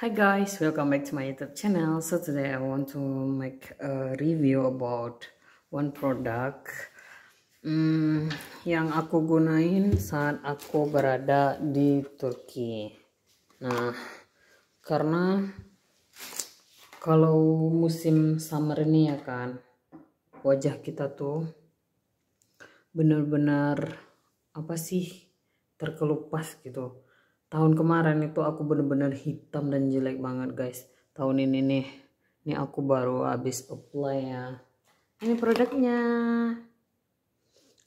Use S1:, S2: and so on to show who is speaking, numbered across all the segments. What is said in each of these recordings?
S1: hi guys welcome back to my youtube channel so today i want to make a review about one product um, yang aku gunain saat aku berada di Turki nah karena kalau musim summer ini ya kan wajah kita tuh benar-benar apa sih terkelupas gitu tahun kemarin itu aku bener-bener hitam dan jelek banget guys tahun ini nih ini aku baru habis apply ya ini produknya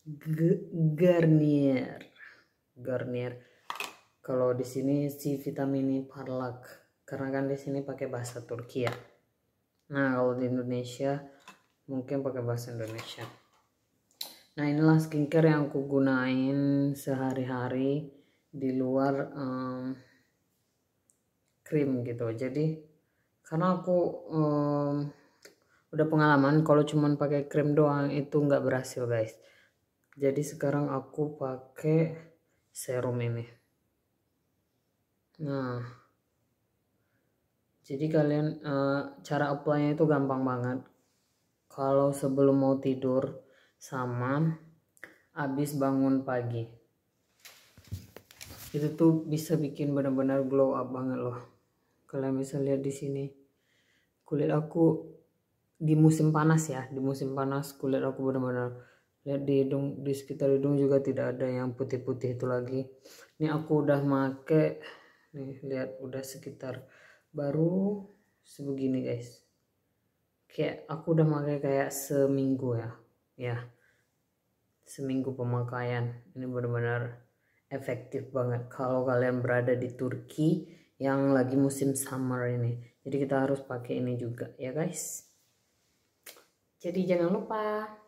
S1: G Garnier Garnier kalau di sini si vitamin ini parlak karena kan di sini pakai bahasa Turki ya nah kalau di Indonesia mungkin pakai bahasa Indonesia nah inilah skincare yang aku gunain sehari-hari di luar um, krim gitu jadi karena aku um, udah pengalaman kalau cuman pakai krim doang itu nggak berhasil guys jadi sekarang aku pakai serum ini nah jadi kalian uh, cara apply-nya itu gampang banget kalau sebelum mau tidur sama abis bangun pagi itu tuh bisa bikin benar-benar glow up banget loh kalian bisa lihat di sini kulit aku di musim panas ya di musim panas kulit aku benar-benar lihat di hidung di sekitar hidung juga tidak ada yang putih-putih itu lagi ini aku udah make nih lihat udah sekitar baru sebegini guys kayak aku udah pakai kayak seminggu ya ya seminggu pemakaian ini benar-benar efektif banget kalau kalian berada di Turki yang lagi musim summer ini jadi kita harus pakai ini juga ya guys jadi jangan lupa